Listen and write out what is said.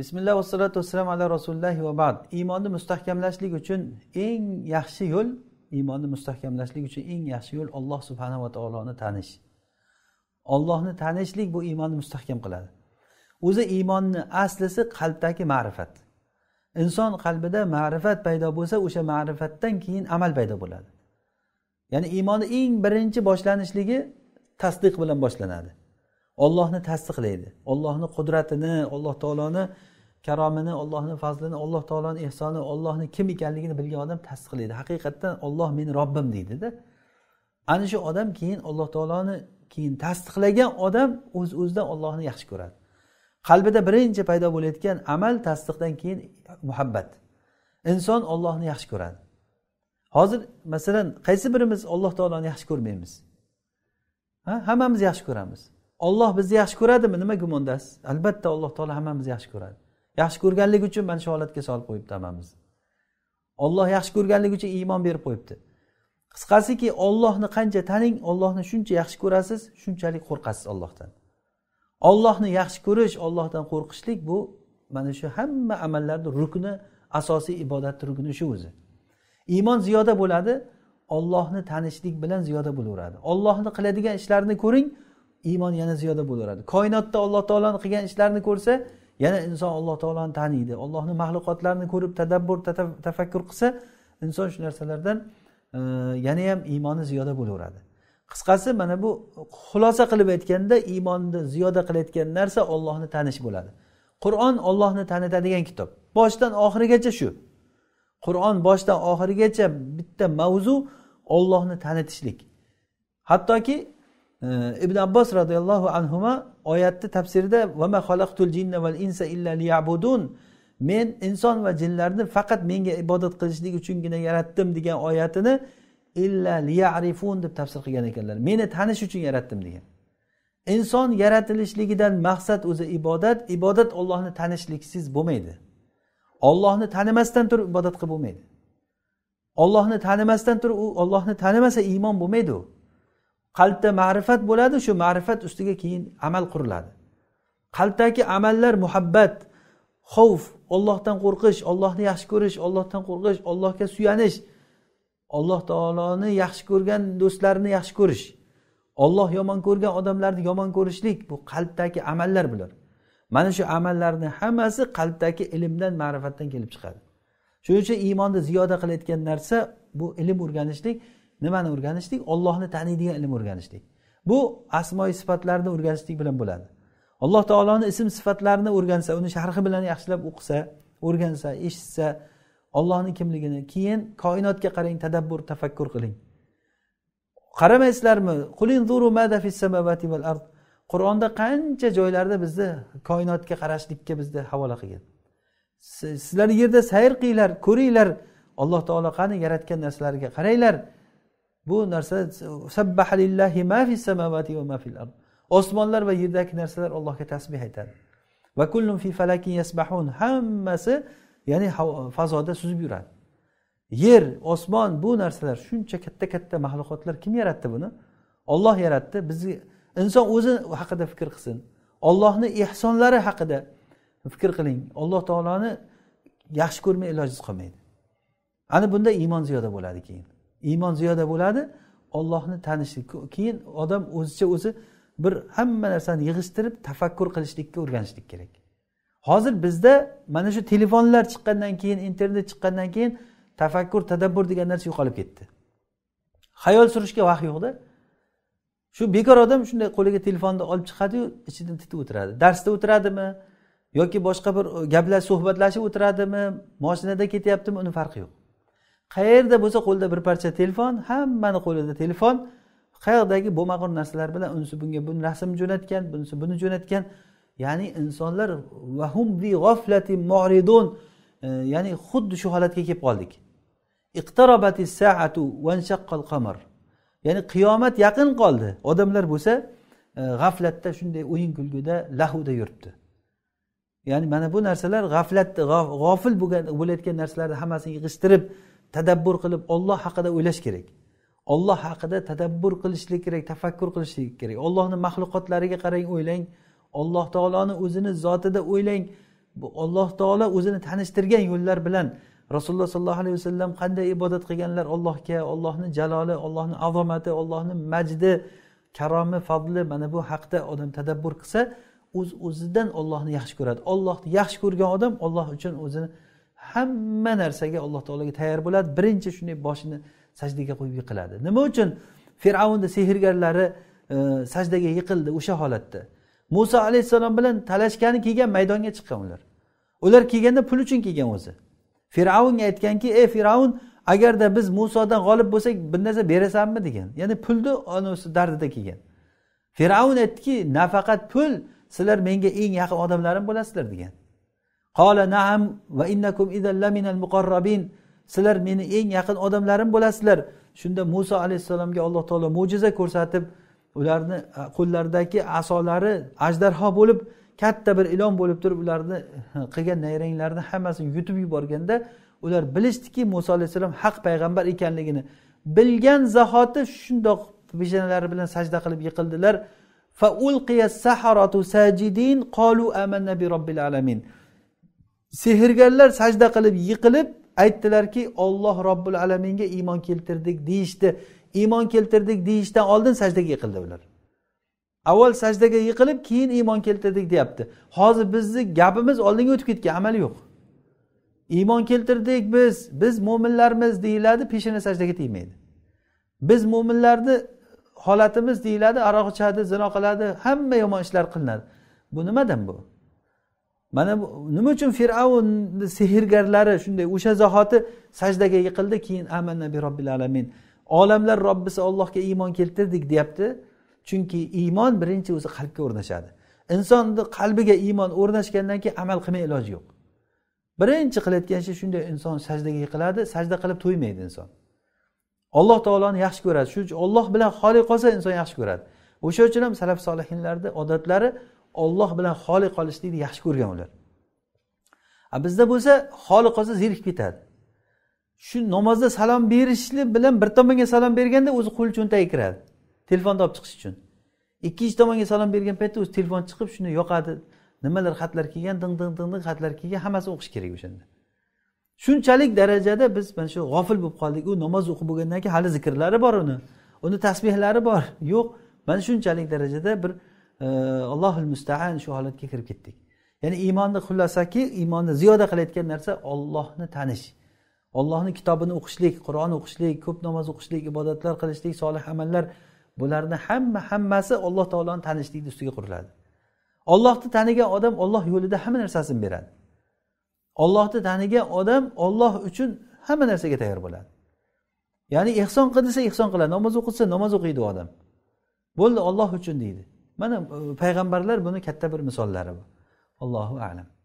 bismillah vassalotu vassalam ala rasulillahi va bad iymonni mustahkamlashlik uchun eng yaxshi yo'l iymonni mustahkamlashlik uchun eng yaxshi yo'l olloh subhanava taoloni tanish ollohni tanishlik bu iymonni mustahkam qiladi o'zi iymonni aslisi qalbdagi ma'rifat inson qalbida ma'rifat paydo bo'lsa o'sha ma'rifatdan keyin amal paydo bo'ladi ya'ni iymonni eng birinchi boshlanishligi tasdiq bilan boshlanadi ollohni tasdiqlaydi ollohni qudratini alloh taoloni karomini ollohni fazlini alloh taoloni ehsoni ollohni kim ekanligini bilgan odam tasdiqlaydi haqiqatdan olloh meni robbim deydida ana shu odam keyin alloh taoloni keyin tasdiqlagan odam o'z uz o'zidan ollohni yaxshi ko'radi qalbida birinchi paydo bo'layotgan amal tasdiqdan keyin muhabbat inson ollohni yaxshi ko'radi hozir masalan qaysi birimiz alloh taoloni yaxshi ko'rmaymiz ha hammamiz yaxshi ko'ramiz olloh bizni yaxshi ko'radimi nima gumondasiz albatta alloh taolo hammamizni yaxshi ko'radi yaxshi ko'rganligi uchun mana shu holatga solib qo'yibdi hammamizni olloh yaxshi ko'rganligi uchun iymon berib qo'yibdi qisqasiki ollohni qancha taning ollohni shuncha yaxshi ko'rasiz shunchalik qo'rqasiz ollohdan ollohni yaxshi ko'rish ollohdan qo'rqishlik bu mana shu hamma amallarni rukni asosiy ibodat rukni shu o'zi iymon ziyoda bo'ladi ollohni tanishlik bilan ziyoda bo'laveradi ollohni qiladigan ishlarini ko'ring iymon yana ziyoda bo'laveradi koinotda alloh taoloni qilgan ishlarini ko'rsa yana inson alloh taoloni taniydi ollohni maxluqotlarini ko'rib tadabbur tafakkur qilsa inson shu narsalardan e, yana ham iymoni ziyoda bo'laveradi qisqasi mana bu xulosa qilib aytganda iymonni ziyoda qilayotgan narsa ollohni tanish bo'ladi qur'on ollohni tanitadigan kitob boshidan oxirigacha shu qur'on boshidan oxirigacha bitta mavzu ollohni tanitishlik hattoki ibn abbos roziyallohu anhu oyatni tafsirida val insa men inson va jinlarni faqat menga ibodat qilishlik uchungina yaratdim degan oyatini illa liyarifun deb tafsir qilgan ekanlar meni tanish uchun yaratdim degan inson yaratilishligidan maqsad o'zi ibodat ibodat ollohni tanishliksiz bo'lmaydi ollohni tanimasdan turib ibodat qilib bo'lmaydi ollohni tanimasdan turib u ollohni tanimasa iymon bo'lmaydi u qalbda ma'rifat bo'ladi shu ma'rifat ustiga keyin amal quriladi qalbdagi amallar muhabbat xavf ollohdan qo'rqish ollohni yaxshi ko'rish ollohdan qo'rqish ollohga suyanish alloh taoloni yaxshi ko'rgan do'stlarini yaxshi ko'rish olloh yomon ko'rgan odamlarni yomon ko'rishlik bu qalbdagi amallar bular mana shu amallarni hammasi qalbdagi ilmdan ma'rifatdan kelib chiqadi shuning uchun iymonni ziyoda qilayotgan narsa bu ilm o'rganishlik nimani o'rganishlik ollohni taniydigan ilm o'rganishlik bu asmoi sifatlarni o'rganishlik bilan bo'ladi alloh taoloni ism sifatlarini o'rgansa uni sharhi bilan yaxshilab o'qisa o'rgansa eshitsa ollohni kimligini keyin koinotga qarang tadabbur tafakkur qiling qaramaysizlarmi qur'onda qancha joylarda bizni koinotga qarashlikka bizni havola qilgan sizlar yerda sayr qilinglar ko'ringlar alloh taolo qani yaratgan narsalariga qaranglar bu narsa lillahi ma va ma fil ard osmonlar va yerdagi narsalar allohga tasbih aytadi va fi falakin yasbahun hammasi ya'ni fazoda suzib yuradi yer osmon bu narsalar shuncha katta katta maxluqotlar kim yaratdi buni olloh yaratdi bizni inson o'zi haqida fikr qilsin ollohni ehsonlari haqida fikr qiling alloh taoloni yaxshi ko'rmay ilojsiz qolmaydi ana bunda iymon ziyoda bo'ladi keyin iymon ziyoda bo'ladi ollohni tanishlik keyin odam o'zicha o'zi bir hamma narsani yig'ishtirib tafakkur qilishlikka o'rganishlik kerak hozir bizda mana shu telefonlar chiqqandan keyin internet chiqqandan keyin tafakkur tadabbur degan narsa yo'qolib ketdi hayol surishga vaqt yo'qda shu bekor odam shunday qo'liga telefonni olib chiqadiyu ichidan titib o'tiradi darsda o'tiradimi yoki boshqa bir gaplashib suhbatlashib o'tiradimi moshinada ketyaptimi uni farqi yo'q qayerda bo'lsa qo'lida bir parcha telefon hammani qo'lida telefon qayoqdagi bo'lmag'ur narsalar bilan unisi bunga buni rasm jo'natgan bunisi buni jo'natgan ya'ni insonlar bi g'oflati moridun e, ya'ni xuddi shu holatga kelib qoldik iqtarobati saatu vanshaqqal qamar ya'ni qiyomat yaqin qoldi odamlar bo'lsa e, g'aflatda shunday o'yin kulguda lahuda yuribdi ya'ni mana bu narsalar g'aflatni g'ofil bo'lgan bo'layotgan narsalarni hammasini yig'ishtirib tadabbur qilib olloh haqida o'ylash kerak olloh haqida tadabbur qilishlik kerak tafakkur qilishlik kerak ollohni maxluqotlariga qarang o'ylang olloh taoloni o'zini zotida o'ylang bu olloh taolo o'zini tanishtirgan yo'llar bilan rasululloh sollallohu alayhi vasallam qanday ibodat qilganlar allohga ollohni jaloli ollohni azomati ollohni majdi karomi fadli mana bu haqda odam tadabbur qilsa o'z uz o'zidan ollohni yaxshi ko'radi ollohni yaxshi ko'rgan odam olloh uchun o'zini hamma narsaga alloh taologa tayyor bo'ladi birinchi shunday boshini sajdaga qo'yib yiqiladi nima uchun fir'avnni sehrgarlari e, sajdaga yiqildi o'sha holatda muso alayhissalom bilan talashgani kelgan maydonga chiqqan ular ular kelganda pul uchun kelgan o'zi fir'avnga aytganki ey fir'avn agarda biz musodan g'olib bo'lsak bir narsa berasanmi degan ya'ni pulni anavisi dardida kelgan fir'avn aytdiki nafaqat pul sizlar menga eng yaqin odamlarim bo'lasizlar degan qola naam va innakum laminal muqarrabin sizlar meni eng yaqin odamlarim bo'lasizlar shunda muso alayhissalomga alloh taolo mo'jiza ko'rsatib ularni qo'llaridagi asolari ajdarho bo'lib katta bir ilon bo'lib turib ularni qilgan nayranglarini hammasini yutib yuborganda ular bilishdiki muso alayhissalom haq payg'ambar ekanligini bilgan zahoti shundoq peshanalari bilan sajda qilib yiqildilar sehrgarlar sajda qilib yiqilib aytdilarki olloh robbil alaminga iymon keltirdik deyishdi iymon keltirdik deyishdan oldin sajdaga yiqildi ular avval sajdaga yiqilib keyin iymon keltirdik deyapti hozir bizni gapimiz oldinga o'tib ketgan amali yo'q iymon keltirdik biz biz mo'minlarmiz deyiladi peshona sajdaga tegmaydi biz mo'minlarni holatimiz deyiladi aroq ichadi zino qiladi hamma yomon ishlar qilinadi bu nimadan bu mana nima uchun fir'avnni sehrgarlari shunday o'sha zahoti sajdaga yiqildi keyin amanna bi robbil alamin olamlar robbisi ollohga iymon keltirdik deyapti chunki iymon birinchi o'zi qalbga o'rnashadi insonni qalbiga iymon o'rnashgandan keyin amal qilmay iloji yo'q birinchi qilayotgan ishi shunday inson sajdaga yiqiladi sajda qilib to'ymaydi inson alloh taoloni yaxshi ko'radi shuning uchun olloh bilan xoli qolsa inson yaxshi ko'radi o'sha uchun ham salaf solihinlarni odatlari olloh bilan xoli qolishlikni yaxshi ko'rgan ular a bizda bo'lsa xoli qolsa zerikib ketadi shu namozda salom berishlik bilan bir tomonga salom berganda o'zi qo'li cho'ntagiga kiradi telefonni olib chiqish uchun ikkinchi tomonga salom bergan paytda o'zi telefon chiqib shuni yoqadi nimalar xatlar kelgan ding ding ding ding xatlar kelgan hammasini o'qish kerak o'shanda shunchalik darajada biz mana shu g'ofil bo'lib qoldik u namoz o'qib bo'lgandan keyin hali zikrlari bor uni uni tasbehlari bor yo'q mana shunchalik darajada bir allohul mustaan shu holatga kirib ketdik ya'ni iymonni xulosaki iymonni ziyoda qilayotgan narsa ollohni tanish ollohni kitobini o'qishlik qur'on o'qishlik ko'p namoz o'qishlik ibodatlar qilishlik solih amallar bularni hamma hammasi alloh taoloni tanishlikni ustiga quriladi ollohni tanigan odam olloh yo'lida hamma narsasini beradi ollohni tanigan odam olloh uchun hamma narsaga tayyor bo'ladi ya'ni ehson qil desa ehson qiladi namoz o'qisa namoz o'qiydi u odam bo'ldi olloh uchun deydi mana e, payg'ambarlar buni katta bir misollari bu allohu alam